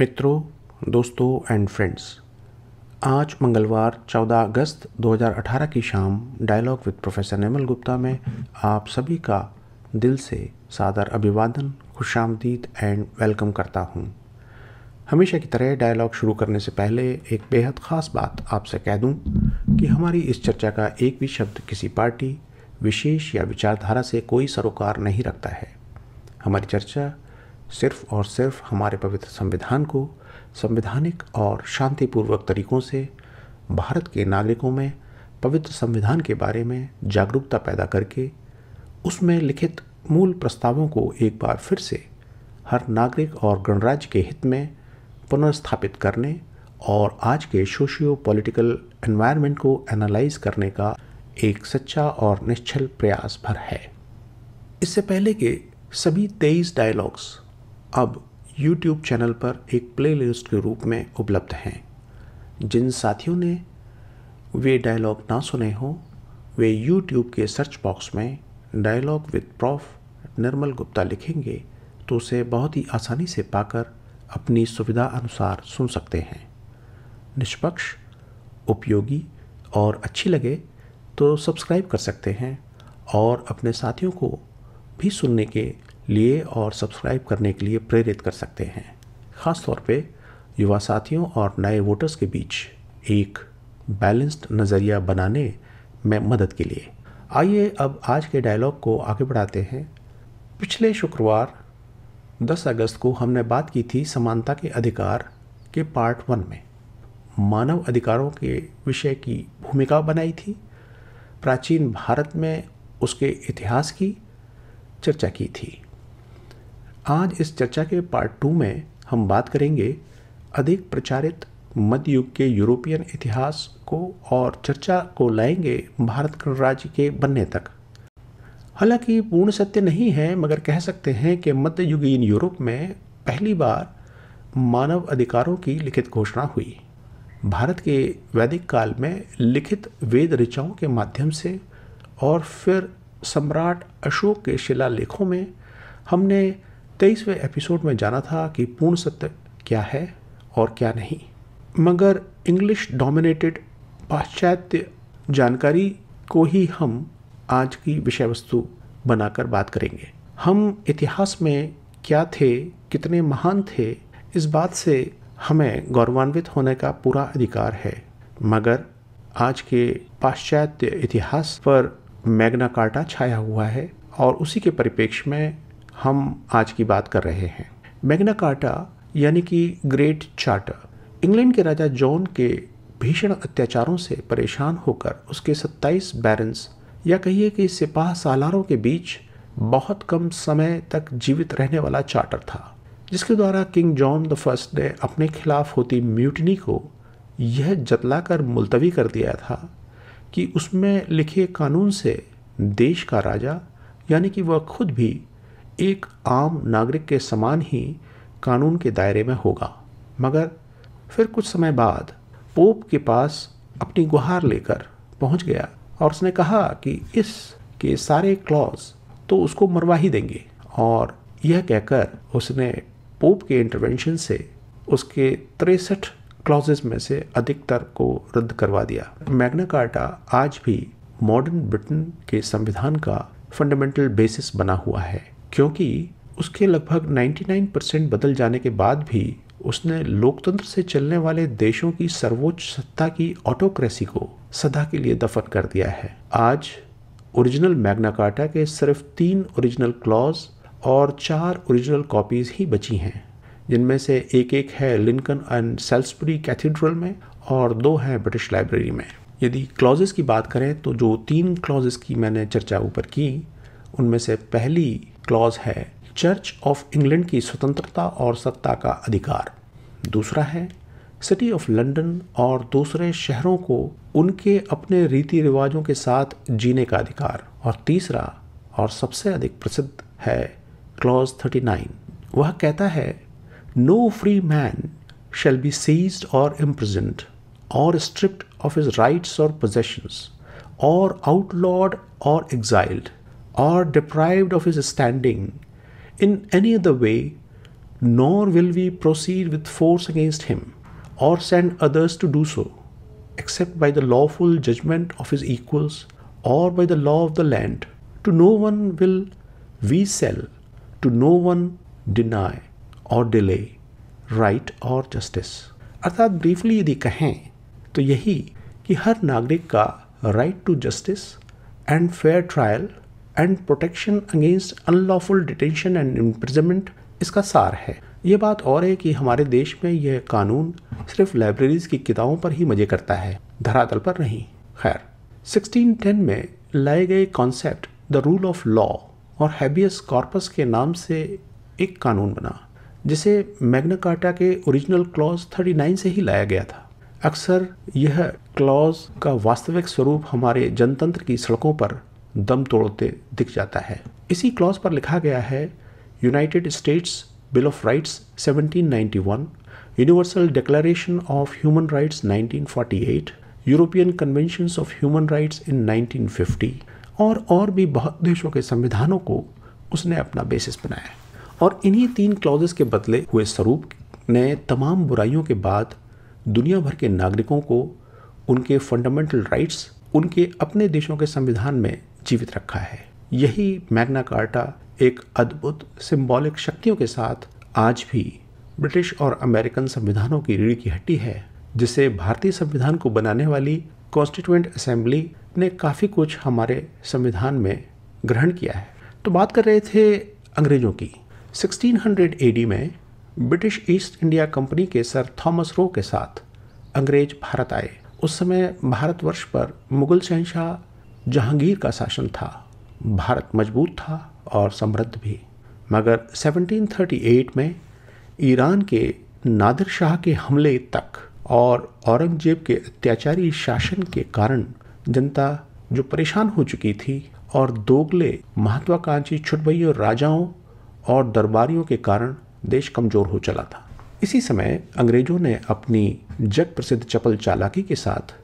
मित्रों दोस्तों and friends आज मंगलवार 14 अगस्त 2018 की शाम dialogue with professor Nirmal Gupta में आप सभी का दिल से सादर अभिवादन खुश आमदीद एंड वेलकम करता हूँ हमेशा की तरह डायलॉग शुरू करने से पहले एक बेहद ख़ास बात आपसे कह दूँ कि हमारी इस चर्चा का एक भी शब्द किसी पार्टी विशेष या विचारधारा से कोई सरोकार नहीं रखता है हमारी चर्चा सिर्फ और सिर्फ हमारे पवित्र संविधान को संवैधानिक और शांतिपूर्वक तरीकों से भारत के नागरिकों में पवित्र संविधान के बारे में जागरूकता पैदा करके उसमें लिखित मूल प्रस्तावों को एक बार फिर से हर नागरिक और गणराज्य के हित में पुनर्स्थापित करने और आज के सोशियो पॉलिटिकल एनवायरनमेंट को एनालाइज करने का एक सच्चा और निश्चल प्रयास भर है इससे पहले के सभी तेईस डायलॉग्स अब YouTube चैनल पर एक प्लेलिस्ट के रूप में उपलब्ध हैं जिन साथियों ने वे डायलॉग ना सुने हों वे YouTube के सर्च बॉक्स में dialogue with prof Nirmal Gupta लिखेंगे तो उसे बहुत ही आसानी से पाकर अपनी सुविधा अनुसार सुन सकते हैं निष्पक्ष उपयोगी और अच्छी लगे तो सब्सक्राइब कर सकते हैं और अपने साथियों को भी सुनने के लिए और सब्सक्राइब करने के लिए प्रेरित कर सकते हैं ख़ासतौर पे युवा साथियों और नए वोटर्स के बीच एक बैलेंस्ड नज़रिया बनाने में मदद के लिए आइए अब आज के डायलॉग को आगे बढ़ाते हैं पिछले शुक्रवार 10 अगस्त को हमने बात की थी समानता के अधिकार के पार्ट वन में मानव अधिकारों के विषय की भूमिका बनाई थी प्राचीन भारत में उसके इतिहास की चर्चा की थी आज इस चर्चा के पार्ट टू में हम बात करेंगे अधिक प्रचारित मध्ययुग के यूरोपियन इतिहास को और चर्चा को लाएंगे भारत गणराज्य के बनने तक हालांकि पूर्ण सत्य नहीं है मगर कह सकते हैं कि मध्ययुगीन यूरोप में पहली बार मानव अधिकारों की लिखित घोषणा हुई भारत के वैदिक काल में लिखित वेद ऋचाओं के माध्यम से और फिर सम्राट अशोक के शिलालेखों में हमने तेईसवें एपिसोड में जाना था कि पूर्ण सत्य क्या है और क्या नहीं मगर इंग्लिश डोमिनेटेड पाश्चात्य जानकारी को ही हम आज की विषय वस्तु बनाकर बात करेंगे हम इतिहास में क्या थे कितने महान थे इस बात से हमें गौरवान्वित होने का पूरा अधिकार है मगर आज के पाश्चात्य इतिहास पर मैग्ना कार्टा छाया हुआ है और उसी के परिप्रेक्ष्य में हम आज की बात कर रहे हैं मैग्ना कार्टा यानी कि ग्रेट चार्टर इंग्लैंड के राजा जॉन के भीषण अत्याचारों से परेशान होकर उसके 27 बैरन्स या कहिए कि सिपाह सालारों के बीच बहुत कम समय तक जीवित रहने वाला चार्टर था जिसके द्वारा किंग जॉन द फर्स्ट ने अपने खिलाफ होती म्यूटनी को यह जतलाकर मुलतवी कर दिया था कि उसमें लिखे कानून से देश का राजा यानी कि वह खुद भी एक आम नागरिक के समान ही कानून के दायरे में होगा मगर फिर कुछ समय बाद पोप के पास अपनी गुहार लेकर पहुंच गया और उसने कहा कि इस के सारे क्लॉज तो उसको मरवा ही देंगे और यह कहकर उसने पोप के इंटरवेंशन से उसके तिरसठ क्लॉजेस में से अधिकतर को रद्द करवा दिया मैग्ना कार्टा आज भी मॉडर्न ब्रिटेन के संविधान का फंडामेंटल बेसिस बना हुआ है क्योंकि उसके लगभग 99 परसेंट बदल जाने के बाद भी उसने लोकतंत्र से चलने वाले देशों की सर्वोच्च सत्ता की ऑटोक्रेसी को सदा के लिए दफन कर दिया है आज ओरिजिनल मैग्ना कार्टा के सिर्फ तीन ओरिजिनल क्लॉज और चार ओरिजिनल कॉपीज़ ही बची हैं जिनमें से एक एक है लिंकन एंड सेल्सबरी कैथीड्रल में और दो हैं ब्रिटिश लाइब्रेरी में यदि क्लॉजेस की बात करें तो जो तीन क्लॉजेस की मैंने चर्चा ऊपर की उनमें से पहली क्लॉज है चर्च ऑफ इंग्लैंड की स्वतंत्रता और सत्ता का अधिकार दूसरा है सिटी ऑफ लंदन और दूसरे शहरों को उनके अपने रीति रिवाजों के साथ जीने का अधिकार और तीसरा और सबसे अधिक प्रसिद्ध है क्लॉज 39 वह कहता है no free man shall be seized और इम्प्रजेंट और स्ट्रिप्ट ऑफ हिज राइट्स और पोजेशंस और आउटलॉड और exiled or deprived of his standing in any other way, nor will we proceed with force against him or send others to do so, except by the lawful judgment of his equals or by the law of the land. To no one will we sell, to no one deny or delay right or justice. अर्थात briefly यदि कहें तो यही कि हर नागरिक का right to justice and fair trial and protection against unlawful detention and imprisonment इसका सार है ये बात और है कि हमारे देश में यह कानून सिर्फ लाइब्रेरीज की किताबों पर ही मजे करता है धरातल पर नहीं खैर 1610 में लाए गए concept the rule of law और हैबियस कॉर्पस के नाम से एक कानून बना जिसे मैग्ना कार्टा के ओरिजिनल क्लॉज 39 से ही लाया गया था अक्सर यह क्लॉज का वास्तविक स्वरूप हमारे जनतंत्र की सड़कों पर दम तोड़ते दिख जाता है इसी क्लॉज पर लिखा गया है United States Bill of Rights 1791 Universal Declaration of Human Rights 1948 European Convention of Human Rights in 1950 और और भी बहुत देशों के संविधानों को उसने अपना बेसिस बनाया और इन्हीं तीन क्लॉजेस के बदले हुए स्वरूप ने तमाम बुराइयों के बाद दुनिया भर के नागरिकों को उनके फंडामेंटल राइट्स उनके अपने देशों के संविधान में जीवित रखा है यही मैग्ना कार्टा एक अद्भुत सिंबॉलिक शक्तियों के साथ आज भी ब्रिटिश और अमेरिकन संविधानों की रीढ़ की हड्डी है जिसे भारतीय संविधान को बनाने वाली कॉन्स्टिट्यूंट असेंबली ने काफ़ी कुछ हमारे संविधान में ग्रहण किया है तो बात कर रहे थे अंग्रेज़ों की 1600 एडी में ब्रिटिश ईस्ट इंडिया कंपनी के सर थॉमस रो के साथ अंग्रेज भारत आए उस समय भारतवर्ष पर मुगल शहनशाह जहांगीर का शासन था भारत मजबूत था और समृद्ध भी मगर 1738 में ईरान के नादिर शाह के हमले तक और औरंगजेब के अत्याचारी शासन के कारण जनता जो परेशान हो चुकी थी और दोगले महत्वाकांक्षी छुटबैयों राजाओं और दरबारियों के कारण देश कमजोर हो चला था इसी समय अंग्रेजों ने अपनी जग प्रसिद्ध चपल चालाकी के साथ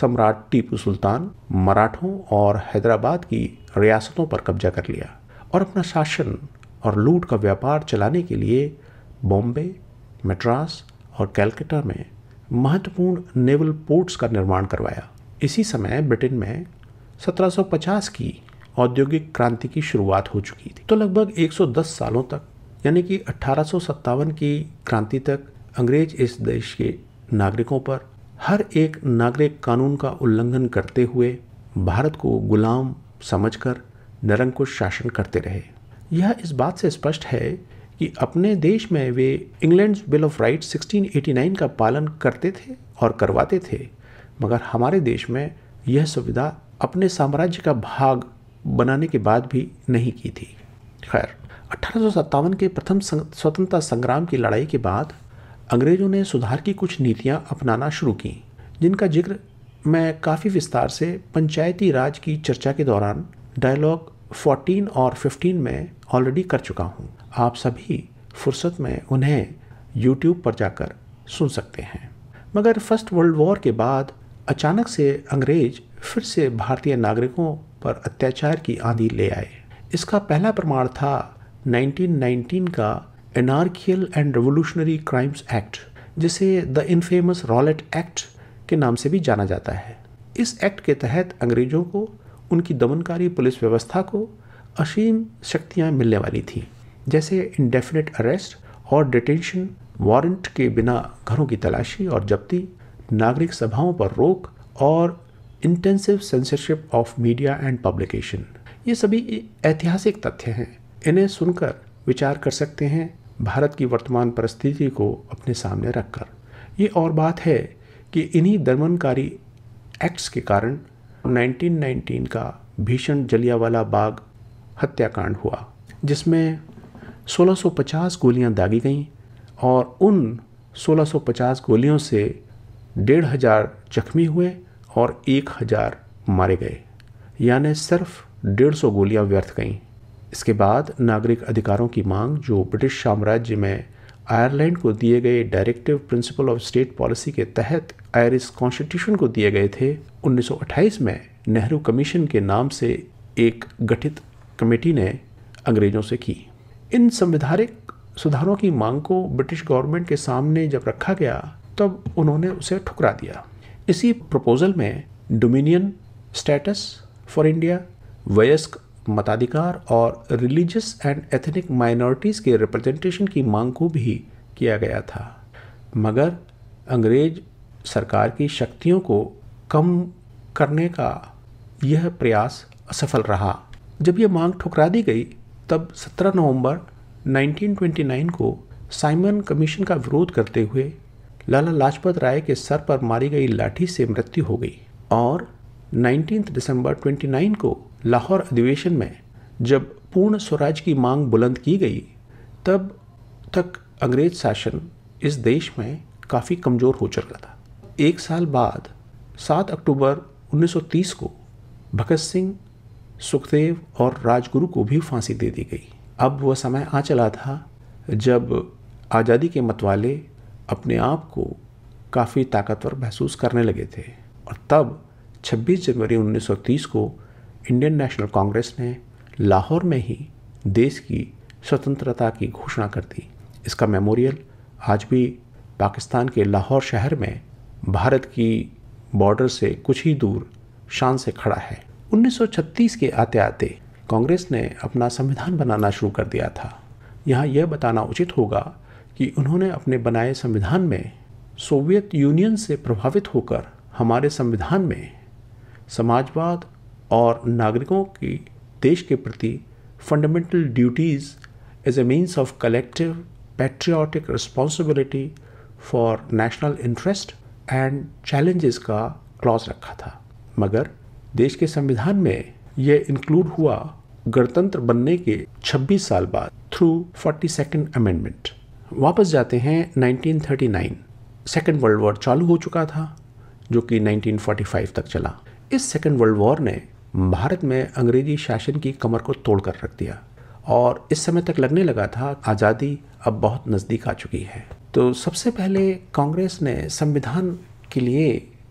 सम्राट टीपू सुल्तान मराठों और हैदराबाद की रियासतों पर कब्जा कर लिया और अपना शासन और लूट का व्यापार चलाने के लिए बॉम्बे मद्रास और कैलकटा में महत्वपूर्ण नेवल पोर्ट्स का निर्माण करवाया इसी समय ब्रिटेन में 1750 की औद्योगिक क्रांति की शुरुआत हो चुकी थी तो लगभग 110 सालों तक यानी कि अठारह की क्रांति तक अंग्रेज इस देश के नागरिकों पर हर एक नागरिक कानून का उल्लंघन करते हुए भारत को गुलाम समझकर निरंकुश शासन करते रहे यह इस बात से स्पष्ट है कि अपने देश में वे इंग्लैंड बिल ऑफ राइट 1689 का पालन करते थे और करवाते थे मगर हमारे देश में यह सुविधा अपने साम्राज्य का भाग बनाने के बाद भी नहीं की थी खैर अठारह के प्रथम स्वतंत्रता संग्राम की लड़ाई के बाद अंग्रेज़ों ने सुधार की कुछ नीतियाँ अपनाना शुरू की जिनका जिक्र मैं काफ़ी विस्तार से पंचायती राज की चर्चा के दौरान डायलॉग 14 और 15 में ऑलरेडी कर चुका हूँ आप सभी फुर्सत में उन्हें यूट्यूब पर जाकर सुन सकते हैं मगर फर्स्ट वर्ल्ड वॉर के बाद अचानक से अंग्रेज फिर से भारतीय नागरिकों पर अत्याचार की आंधी ले आए इसका पहला प्रमाण था 1919 का Anarchical and Revolutionary Crimes Act जिसे द इनफेमस रॉलेट एक्ट के नाम से भी जाना जाता है इस एक्ट के तहत अंग्रेज़ों को उनकी दमनकारी पुलिस व्यवस्था को असीम शक्तियाँ मिलने वाली थी जैसे इंडेफिनेट अरेस्ट और डिटेंशन वारंट के बिना घरों की तलाशी और जब्ती नागरिक सभाओं पर रोक और intensive censorship of media and publication ये सभी ऐतिहासिक तथ्य हैं इन्हें सुनकर विचार कर सकते हैं भारत की वर्तमान परिस्थिति को अपने सामने रखकर ये और बात है कि इन्हीं दर्मनकारी एक्ट्स के कारण 1919 का भीषण जलियावाला बाग हत्याकांड हुआ जिसमें 1650 गोलियां दागी गईं और उन 1650 गोलियों से डेढ़ हज़ार जख्मी हुए और एक हज़ार मारे गए यानी सिर्फ डेढ़ सौ गोलियाँ व्यर्थ गईं इसके बाद नागरिक अधिकारों की मांग जो ब्रिटिश साम्राज्य में आयरलैंड को दिए गए directive principle of state policy के तहत आयरिश कॉन्स्टिट्यूशन को दिए गए थे 1928 में नेहरू कमीशन के नाम से एक गठित कमेटी ने अंग्रेजों से की इन संविधानिक सुधारों की मांग को ब्रिटिश गवर्नमेंट के सामने जब रखा गया तब उन्होंने उसे ठुकरा दिया इसी प्रपोजल में डोमिनियन स्टेटस फॉर इंडिया वयस्क मताधिकार और रिलीजियस एंड एथनिक माइनॉरिटीज़ के रिप्रेजेंटेशन की मांग को भी किया गया था मगर अंग्रेज सरकार की शक्तियों को कम करने का यह प्रयास असफल रहा जब यह मांग ठुकरा दी गई तब 17 नवंबर 1929 को साइमन कमीशन का विरोध करते हुए लाला लाजपत राय के सर पर मारी गई लाठी से मृत्यु हो गई और 19 दिसंबर 29 को लाहौर अधिवेशन में जब पूर्ण स्वराज की मांग बुलंद की गई तब तक अंग्रेज शासन इस देश में काफ़ी कमज़ोर हो चुका था एक साल बाद 7 अक्टूबर 1930 को भगत सिंह सुखदेव और राजगुरु को भी फांसी दे दी गई अब वह समय आ चला था जब आज़ादी के मतवाले अपने आप को काफ़ी ताकतवर महसूस करने लगे थे और तब 26 जनवरी 1930 को इंडियन नेशनल कांग्रेस ने लाहौर में ही देश की स्वतंत्रता की घोषणा कर दी इसका मेमोरियल आज भी पाकिस्तान के लाहौर शहर में भारत की बॉर्डर से कुछ ही दूर शान से खड़ा है 1936 के आते आते कांग्रेस ने अपना संविधान बनाना शुरू कर दिया था यहाँ यह बताना उचित होगा कि उन्होंने अपने बनाए संविधान में सोवियत यूनियन से प्रभावित होकर हमारे संविधान में समाजवाद और नागरिकों की देश के प्रति fundamental duties as a means of collective patriotic responsibility for national interest and challenges का क्लॉज रखा था मगर देश के संविधान में यह इंक्लूड हुआ गणतंत्र बनने के 26 साल बाद थ्रू फोर्टी सेकेंड अमेंडमेंट वापस जाते हैं 1939 सेकेंड वर्ल्ड वॉर चालू हो चुका था जो कि 1945 तक चला इस सेकेंड वर्ल्ड वॉर ने भारत में अंग्रेजी शासन की कमर को तोड़ कर रख दिया और इस समय तक लगने लगा था आज़ादी अब बहुत नज़दीक आ चुकी है तो सबसे पहले कांग्रेस ने संविधान के लिए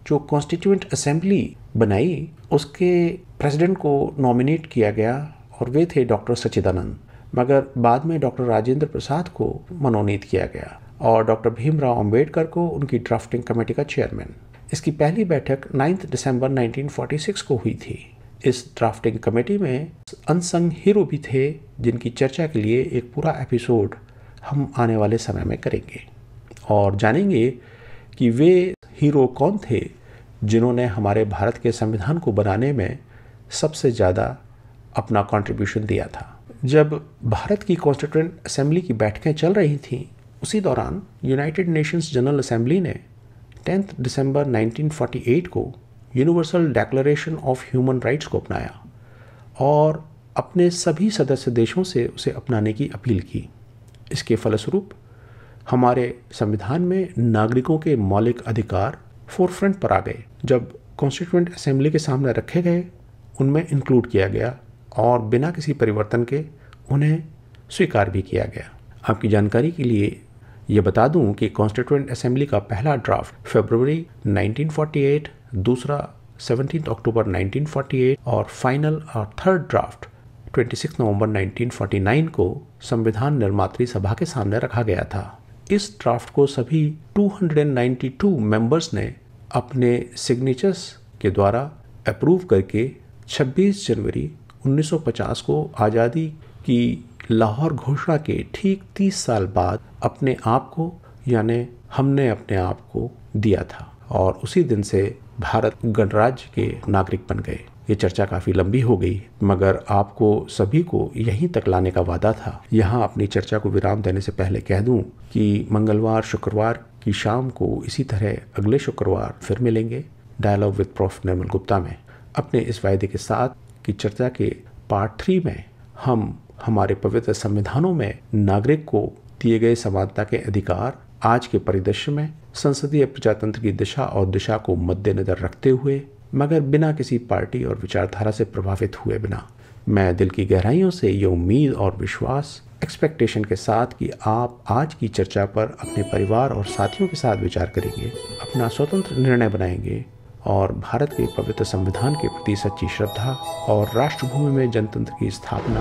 जो कॉन्स्टिट्यूंट असेंबली बनाई उसके प्रेसिडेंट को नॉमिनेट किया गया और वे थे डॉक्टर सचिदानंद मगर बाद में डॉक्टर राजेंद्र प्रसाद को मनोनीत किया गया और डॉक्टर भीमराव अंबेडकर को उनकी ड्राफ्टिंग कमेटी का चेयरमैन इसकी पहली बैठक 9 दिसंबर 1946 को हुई थी इस ड्राफ्टिंग कमेटी में अनसंग हीरो भी थे जिनकी चर्चा के लिए एक पूरा एपिसोड हम आने वाले समय में करेंगे और जानेंगे कि वे हीरो कौन थे जिन्होंने हमारे भारत के संविधान को बनाने में सबसे ज़्यादा अपना कंट्रीब्यूशन दिया था जब भारत की कॉन्स्टिट्यूंट असेंबली की बैठकें चल रही थीं उसी दौरान यूनाइटेड नेशंस जनरल असेंबली ने टेंथ दिसंबर 1948 को Universal Declaration of Human Rights को अपनाया और अपने सभी सदस्य देशों से उसे अपनाने की अपील की इसके फलस्वरूप हमारे संविधान में नागरिकों के मौलिक अधिकार फोरफ्रंट पर आ गए जब कॉन्स्टिट्यूंट असेंबली के सामने रखे गए उनमें इंक्लूड किया गया और बिना किसी परिवर्तन के उन्हें स्वीकार भी किया गया आपकी जानकारी के लिए ये बता दूं कि कॉन्स्टिट्यूंट असेंबली का पहला ड्राफ्ट फरवरी 1948, दूसरा 17 अक्टूबर 1948 और फाइनल और थर्ड ड्राफ्ट 26 नवंबर 1949 को संविधान निर्मात्री सभा के सामने रखा गया था इस ड्राफ्ट को सभी 292 मेंबर्स ने अपने सिग्नेचर्स के द्वारा अप्रूव करके 26 जनवरी 1950 को आज़ादी की लाहौर घोषणा के ठीक तीस साल बाद अपने आप को यानी हमने अपने आप को दिया था और उसी दिन से भारत गणराज्य के नागरिक बन गए ये चर्चा काफ़ी लंबी हो गई मगर आपको सभी को यहीं तक लाने का वादा था यहाँ अपनी चर्चा को विराम देने से पहले कह दूं कि मंगलवार शुक्रवार की शाम को इसी तरह अगले शुक्रवार फिर मिलेंगे dialogue with prof Nirmal Gupta में अपने इस वायदे के साथ कि चर्चा के पार्ट थ्री में हम हमारे पवित्र संविधानों में नागरिक को दिए गए समानता के अधिकार आज के परिदृश्य में संसदीय प्रजातंत्र की दिशा और दिशा को मद्देनजर रखते हुए मगर बिना किसी पार्टी और विचारधारा से प्रभावित हुए बिना मैं दिल की गहराइयों से ये उम्मीद और विश्वास एक्सपेक्टेशन के साथ कि आप आज की चर्चा पर अपने परिवार और साथियों के साथ विचार करेंगे अपना स्वतंत्र निर्णय बनाएंगे और भारत के पवित्र संविधान के प्रति सच्ची श्रद्धा और राष्ट्रभूमि में जनतंत्र की स्थापना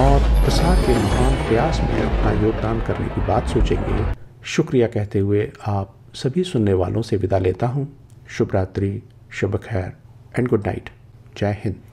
और प्रसार के महान प्रयास में अपना योगदान करने की बात सोचेंगे शुक्रिया कहते हुए आप सभी सुनने वालों से विदा लेता हूँ शुभ रात्रि शुभ खैर एंड गुड नाइट जय हिंद